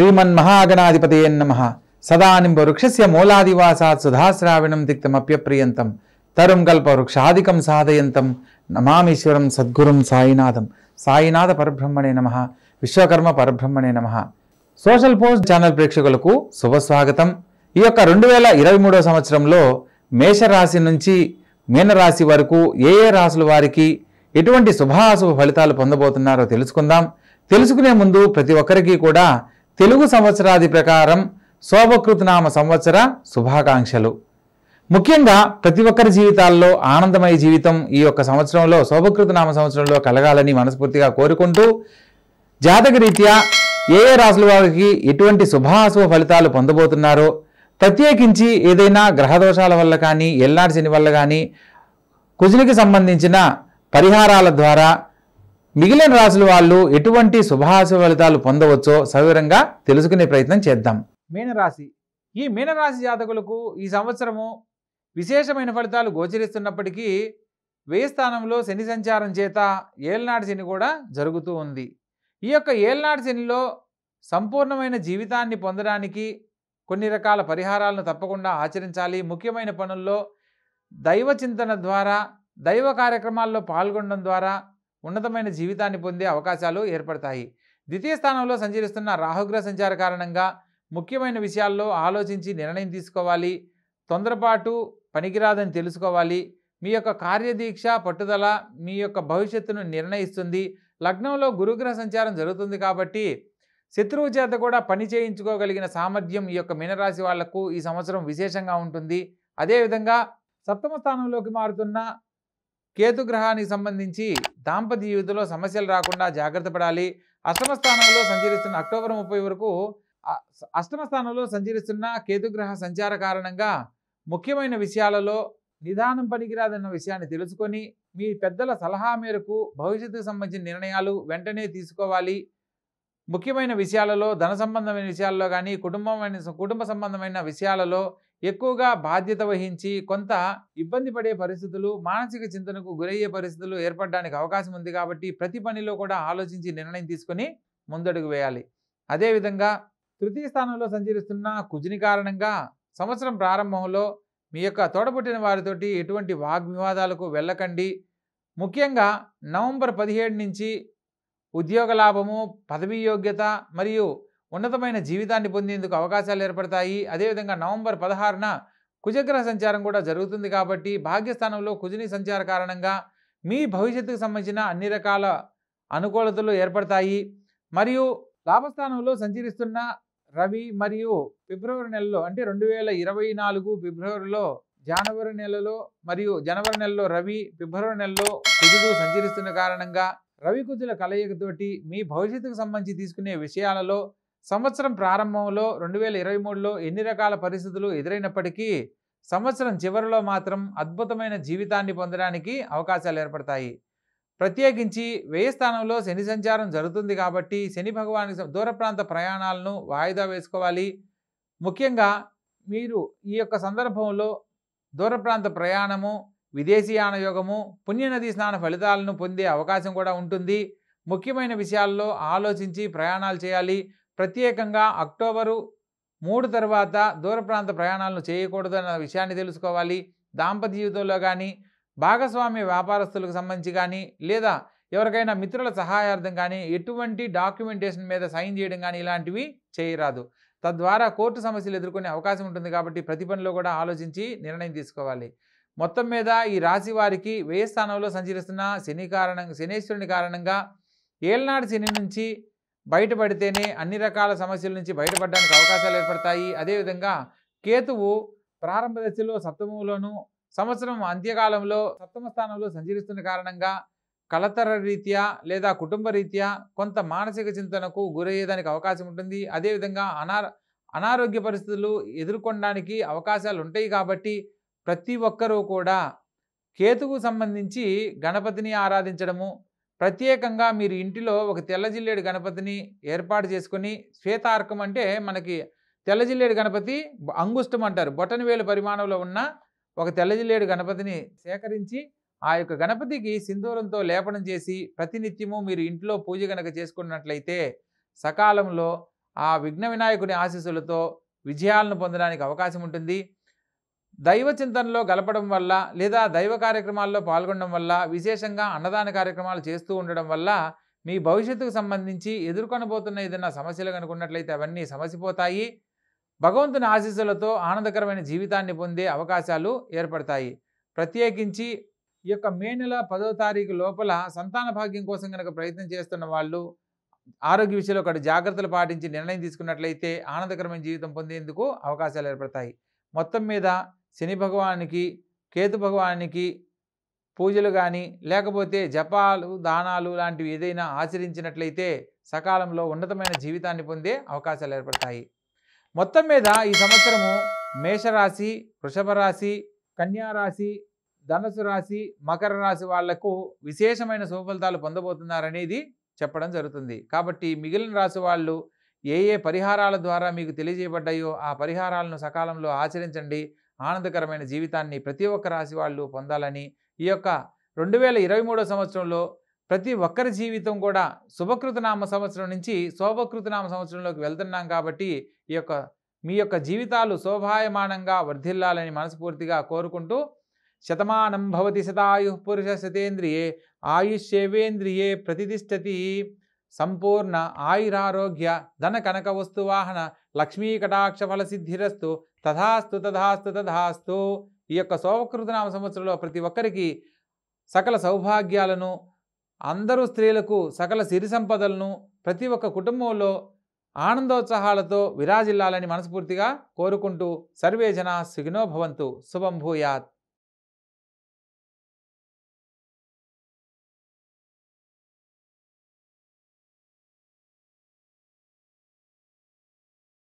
నమ సదానింబ వృక్షస్య మూలాదివాసాత్ సుధాశ్రావణం తిక్తమప్యప్రియంతం తరుం కల్ప వృక్షాధికం సాధయంతం నమామీశ్వరం సద్గురుం సాయినాథం సాయినాథ పరబ్రహ్మణే నమ విశ్వకర్మ పరబ్రహ్మణే నమ సోషల్ పోస్ట్ ఛానల్ ప్రేక్షకులకు శుభస్వాగతం ఈ యొక్క రెండు వేల ఇరవై మూడో సంవత్సరంలో మేషరాశి నుంచి మీనరాశి వరకు ఏ ఏ రాశుల వారికి ఎటువంటి శుభాశుభ ఫలితాలు పొందబోతున్నారో తెలుసుకుందాం తెలుసుకునే ముందు ప్రతి ఒక్కరికి కూడా తెలుగు సంవత్సరాది ప్రకారం శోభకృతనామ సంవత్సర శుభాకాంక్షలు ముఖ్యంగా ప్రతి ఒక్కరి జీవితాల్లో ఆనందమయ జీవితం ఈ యొక్క సంవత్సరంలో శోభకృతనామ సంవత్సరంలో కలగాలని మనస్ఫూర్తిగా కోరుకుంటూ జాతకరీత్యా ఏ ఏ రాసుల వారికి ఎటువంటి శుభాశుభ ఫలితాలు పొందబోతున్నారో ప్రత్యేకించి ఏదైనా గ్రహదోషాల వల్ల కానీ ఎల్లాడి శని వల్ల కానీ కుజునికి సంబంధించిన పరిహారాల ద్వారా మిగిలిన రాశుల వాళ్ళు ఎటువంటి శుభాశ ఫలితాలు పొందవచ్చో సవివరంగా తెలుసుకునే ప్రయత్నం చేద్దాం మీనరాశి ఈ మీనరాశి జాతకులకు ఈ సంవత్సరము విశేషమైన ఫలితాలు గోచరిస్తున్నప్పటికీ వ్యయ స్థానంలో శని సంచారం చేత ఏల్నాటి శని కూడా జరుగుతూ ఉంది ఈ యొక్క ఏల్నాటి శనిలో సంపూర్ణమైన జీవితాన్ని పొందడానికి కొన్ని రకాల పరిహారాలను తప్పకుండా ఆచరించాలి ముఖ్యమైన పనుల్లో దైవ చింతన ద్వారా దైవ కార్యక్రమాల్లో పాల్గొనడం ద్వారా ఉన్నతమైన జీవితాన్ని పొందే అవకాశాలు ఏర్పడతాయి ద్వితీయ స్థానంలో సంచరిస్తున్న రాహుగ్రహ సంచార కారణంగా ముఖ్యమైన విషయాల్లో ఆలోచించి నిర్ణయం తీసుకోవాలి తొందరపాటు పనికిరాదని తెలుసుకోవాలి మీ యొక్క కార్యదీక్ష పట్టుదల మీ యొక్క భవిష్యత్తును నిర్ణయిస్తుంది లగ్నంలో గురుగ్రహ సంచారం జరుగుతుంది కాబట్టి శత్రువు చేత కూడా పని చేయించుకోగలిగిన సామర్థ్యం ఈ యొక్క మీనరాశి వాళ్లకు ఈ సంవత్సరం విశేషంగా ఉంటుంది అదేవిధంగా సప్తమ స్థానంలోకి మారుతున్న కేతుగ్రహానికి సంబంధించి దాంపత్య జీవితంలో సమస్యలు రాకుండా జాగ్రత్త పడాలి అష్టమ స్థానంలో సంచరిస్తున్న అక్టోబర్ ముప్పై వరకు అష్టమ స్థానంలో సంచరిస్తున్న కేతుగ్రహ సంచార కారణంగా ముఖ్యమైన విషయాలలో నిదానం పనికిరాదన్న విషయాన్ని తెలుసుకొని మీ పెద్దల సలహా మేరకు భవిష్యత్తుకు సంబంధించిన నిర్ణయాలు వెంటనే తీసుకోవాలి ముఖ్యమైన విషయాలలో ధన సంబంధమైన విషయాల్లో కానీ కుటుంబమైన కుటుంబ సంబంధమైన విషయాలలో ఎక్కువగా బాధ్యత వహించి కొంత ఇబ్బంది పడే పరిస్థితులు మానసిక చింతనకు గురయ్యే పరిస్థితులు ఏర్పడడానికి అవకాశం ఉంది కాబట్టి ప్రతి పనిలో కూడా ఆలోచించి నిర్ణయం తీసుకొని ముందడుగు వేయాలి అదేవిధంగా తృతీయ స్థానంలో సంచరిస్తున్న కుజుని కారణంగా సంవత్సరం ప్రారంభంలో మీ యొక్క తోడబుట్టిన వారితోటి ఎటువంటి వాగ్వివాదాలకు వెళ్ళకండి ముఖ్యంగా నవంబర్ పదిహేడు నుంచి ఉద్యోగ లాభము పదవీ యోగ్యత మరియు ఉన్నతమైన జీవితాన్ని పొందేందుకు అవకాశాలు ఏర్పడతాయి అదేవిధంగా నవంబర్ పదహారున కుజగ్రహ సంచారం కూడా జరుగుతుంది కాబట్టి భాగ్యస్థానంలో కుజుని సంచార కారణంగా మీ భవిష్యత్తుకు సంబంధించిన అన్ని రకాల అనుకూలతలు ఏర్పడతాయి మరియు లాభస్థానంలో సంచరిస్తున్న రవి మరియు ఫిబ్రవరి నెలలో అంటే రెండు వేల ఇరవై నాలుగు ఫిబ్రవరిలో జనవరి నెలలో మరియు జనవరి నెలలో రవి ఫిబ్రవరి నెలలో కుజుడు సంచరిస్తున్న కారణంగా రవి కుజుల కలయికతోటి మీ భవిష్యత్తుకు సంబంధించి తీసుకునే విషయాలలో సంవత్సరం ప్రారంభంలో రెండు వేల ఇరవై మూడులో ఎన్ని రకాల పరిస్థితులు ఎదురైనప్పటికీ సంవత్సరం చివరిలో మాత్రం అద్భుతమైన జీవితాన్ని పొందడానికి అవకాశాలు ఏర్పడతాయి ప్రత్యేకించి వ్యయ స్థానంలో శని సంచారం జరుగుతుంది కాబట్టి శని భగవానికి దూర ప్రాంత ప్రయాణాలను వాయిదా వేసుకోవాలి ముఖ్యంగా మీరు ఈ యొక్క సందర్భంలో దూర ప్రాంత ప్రయాణము విదేశీయాన యోగము పుణ్యనదీ స్నాన ఫలితాలను పొందే అవకాశం కూడా ఉంటుంది ముఖ్యమైన విషయాల్లో ఆలోచించి ప్రయాణాలు చేయాలి ప్రత్యేకంగా అక్టోబరు మూడు తర్వాత దూర ప్రాంత ప్రయాణాలను చేయకూడదన్న విషయాన్ని తెలుసుకోవాలి దాంపత్య జీవితంలో కానీ భాగస్వామ్య వ్యాపారస్తులకు సంబంధించి కానీ లేదా ఎవరికైనా మిత్రుల సహాయార్థం కానీ ఎటువంటి డాక్యుమెంటేషన్ మీద సైన్ చేయడం కానీ ఇలాంటివి చేయరాదు తద్వారా కోర్టు సమస్యలు ఎదుర్కొనే అవకాశం ఉంటుంది కాబట్టి ప్రతి పనిలో కూడా ఆలోచించి నిర్ణయం తీసుకోవాలి మొత్తం మీద ఈ రాశి వారికి వ్యయస్థానంలో స్థానంలో సంచరిస్తున్న శని కారణంగా శనేశ్వరుని కారణంగా ఏళ్నాడు శని నుంచి బయటపడితేనే అన్ని రకాల సమస్యల నుంచి బయటపడడానికి అవకాశాలు ఏర్పడతాయి అదేవిధంగా కేతువు ప్రారంభ దశలో సప్తమంలోనూ సంవత్సరం అంత్యకాలంలో సప్తమ స్థానంలో సంచరిస్తున్న కారణంగా కలతర రీత్యా లేదా కుటుంబ రీత్యా కొంత మానసిక చింతనకు గురయ్యేదానికి అవకాశం ఉంటుంది అదేవిధంగా అనా అనారోగ్య పరిస్థితులు ఎదుర్కొనడానికి అవకాశాలు ఉంటాయి కాబట్టి ప్రతి ఒక్కరూ కూడా కేతుకు సంబంధించి గణపతిని ఆరాధించడము ప్రత్యేకంగా మీరు ఇంటిలో ఒక తెల్లజిల్లేడు గణపతిని ఏర్పాటు చేసుకొని శ్వేతార్కం అంటే మనకి తెల్లజిల్లేడు గణపతి అంగుష్టం అంటారు బొటనవేలు పరిమాణంలో ఉన్న ఒక తెల్లజిల్లేడు గణపతిని సేకరించి ఆ యొక్క గణపతికి సింధూరంతో లేపనం చేసి ప్రతినిత్యము మీరు ఇంట్లో పూజ గనక చేసుకున్నట్లయితే సకాలంలో ఆ విఘ్న వినాయకుని ఆశీస్సులతో విజయాలను పొందడానికి అవకాశం ఉంటుంది దైవ చింతనలో గలపడం వల్ల లేదా దైవ కార్యక్రమాల్లో పాల్గొనడం వల్ల విశేషంగా అన్నదాన కార్యక్రమాలు చేస్తూ ఉండడం వల్ల మీ భవిష్యత్తుకు సంబంధించి ఎదుర్కొనబోతున్న ఏదైనా సమస్యలు కనుకున్నట్లయితే అవన్నీ సమసిపోతాయి భగవంతుని ఆశీస్సులతో ఆనందకరమైన జీవితాన్ని పొందే అవకాశాలు ఏర్పడతాయి ప్రత్యేకించి ఈ యొక్క మే నెల పదో తారీఖు లోపల సంతాన భాగ్యం కోసం కనుక ప్రయత్నం చేస్తున్న వాళ్ళు ఆరోగ్య విషయంలో ఒకటి జాగ్రత్తలు పాటించి నిర్ణయం తీసుకున్నట్లయితే ఆనందకరమైన జీవితం పొందేందుకు అవకాశాలు ఏర్పడతాయి మొత్తం మీద శని భగవానికి కేతు భగవానికి పూజలు కానీ లేకపోతే జపాలు దానాలు లాంటివి ఏదైనా ఆచరించినట్లయితే సకాలంలో ఉన్నతమైన జీవితాన్ని పొందే అవకాశాలు ఏర్పడతాయి మొత్తం మీద ఈ సంవత్సరము మేషరాశి వృషభ రాశి కన్యారాశి ధనుసు రాశి మకర రాశి వాళ్లకు విశేషమైన సుఫలితాలు పొందబోతున్నారనేది చెప్పడం జరుగుతుంది కాబట్టి మిగిలిన రాశి వాళ్ళు ఏ ఏ పరిహారాల ద్వారా మీకు తెలియజేయబడ్డాయో ఆ పరిహారాలను సకాలంలో ఆచరించండి ఆనందకరమైన జీవితాన్ని ప్రతి ఒక్క రాశి వాళ్ళు పొందాలని ఈ యొక్క రెండు వేల ఇరవై మూడో సంవత్సరంలో ప్రతి ఒక్కరి జీవితం కూడా శుభకృతనామ సంవత్సరం నుంచి శోభకృతనామ సంవత్సరంలోకి వెళ్తున్నాం కాబట్టి ఈ యొక్క మీ యొక్క జీవితాలు శోభాయమానంగా వర్ధిల్లాలని మనస్ఫూర్తిగా కోరుకుంటూ శతమానం భవతి శతాయు పురుష శతేంద్రియే ఆయుష్యేవేంద్రియే ప్రతిష్టతి సంపూర్ణ ఆయురారోగ్య ధన కనక వస్తువాహన లక్ష్మీ కటాక్ష ఫల సిద్ధిరస్తు తథాస్తు తథాస్తు తథాస్తు ఈ యొక్క శోభకృతనామ సంవత్సరంలో ప్రతి ఒక్కరికి సకల సౌభాగ్యాలను అందరూ స్త్రీలకు సకల సిరి సంపదలను ప్రతి ఒక్క కుటుంబంలో ఆనందోత్సాహాలతో విరాజిల్లాలని మనస్ఫూర్తిగా కోరుకుంటూ సర్వే జనా సుఖినోభవంతు భవంతు శుభం భూయాత్